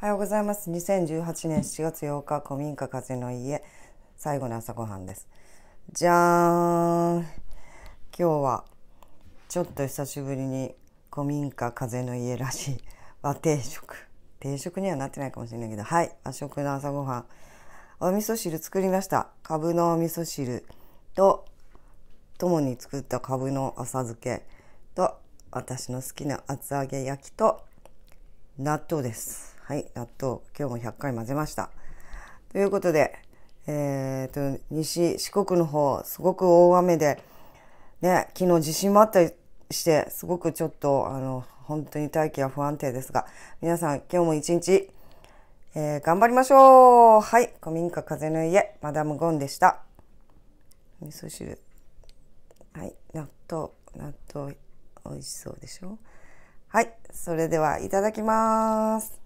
おはようございます2018年7月8日古民家風の家最後の朝ごはんですじゃーん今日はちょっと久しぶりに古民家風の家らしい和定食定食にはなってないかもしれないけどはい和食の朝ごはんお味噌汁作りましたかぶのお味噌汁と共に作ったかぶの浅漬けと私の好きな厚揚げ焼きと納豆ですはい、納豆、今日も100回混ぜました。ということで、えー、と、西、四国の方、すごく大雨で、ね、昨日地震もあったりして、すごくちょっと、あの、本当に大気は不安定ですが、皆さん、今日も一日、えー、頑張りましょうはい、古民家風の家、マダムゴンでした。味噌汁。はい、納豆、納豆、美味しそうでしょはい、それではいただきます。